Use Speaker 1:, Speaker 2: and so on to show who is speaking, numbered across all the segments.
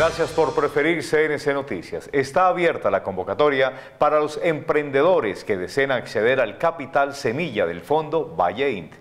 Speaker 1: Gracias por preferir CNC Noticias. Está abierta la convocatoria para los emprendedores que deseen acceder al capital semilla del fondo Valle Int.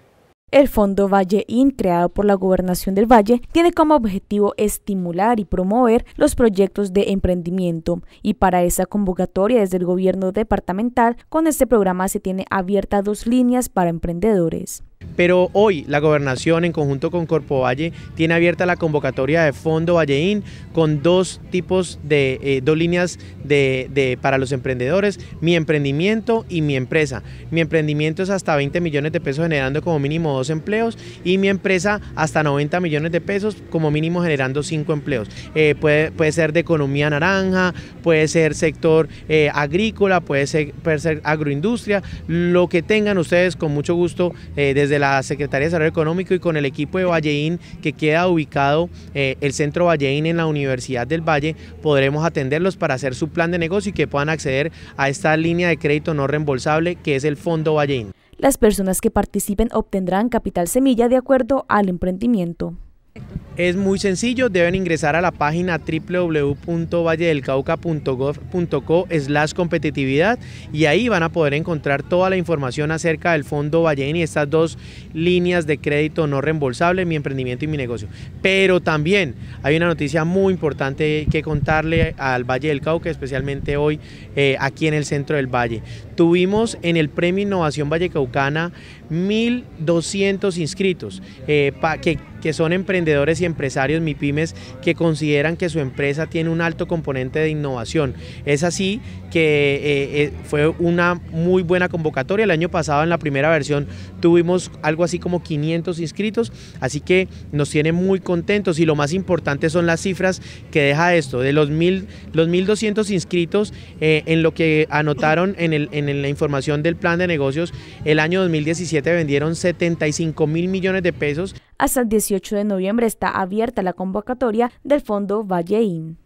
Speaker 2: El Fondo Valle IN, creado por la Gobernación del Valle, tiene como objetivo estimular y promover los proyectos de emprendimiento. Y para esa convocatoria desde el gobierno departamental, con este programa se tiene abiertas dos líneas para emprendedores.
Speaker 1: Pero hoy la gobernación en conjunto con Corpo Valle tiene abierta la convocatoria de Fondo Valleín con dos tipos de, eh, dos líneas de, para los emprendedores, mi emprendimiento y mi empresa. Mi emprendimiento es hasta 20 millones de pesos generando como mínimo dos empleos y mi empresa hasta 90 millones de pesos como mínimo generando cinco empleos. Eh, puede, puede ser de economía naranja, puede ser sector eh, agrícola, puede ser, ser agroindustria, lo que tengan ustedes con mucho gusto desde desde la Secretaría de Desarrollo Económico y con el equipo de Valleín que queda ubicado eh, el Centro Valleín en la Universidad del Valle, podremos atenderlos para hacer su plan de negocio y que puedan acceder a esta línea de crédito no reembolsable que es el Fondo Valleín.
Speaker 2: Las personas que participen obtendrán capital semilla de acuerdo al emprendimiento.
Speaker 1: Es muy sencillo, deben ingresar a la página www.valledelcauca.gov.co slash competitividad y ahí van a poder encontrar toda la información acerca del Fondo valle y estas dos líneas de crédito no reembolsable, mi emprendimiento y mi negocio. Pero también hay una noticia muy importante que contarle al Valle del Cauca, especialmente hoy eh, aquí en el centro del Valle. Tuvimos en el Premio Innovación Vallecaucana 1.200 inscritos eh, que son emprendedores y empresarios MIPIMES que consideran que su empresa tiene un alto componente de innovación. Es así que eh, eh, fue una muy buena convocatoria. El año pasado en la primera versión tuvimos algo así como 500 inscritos, así que nos tiene muy contentos y lo más importante son las cifras que deja esto. De los, los 1.200 inscritos eh, en lo que anotaron en, en la información del plan de negocios, el año 2017 vendieron 75 mil millones de pesos.
Speaker 2: Hasta el 18 de noviembre está abierta la convocatoria del Fondo Valleín.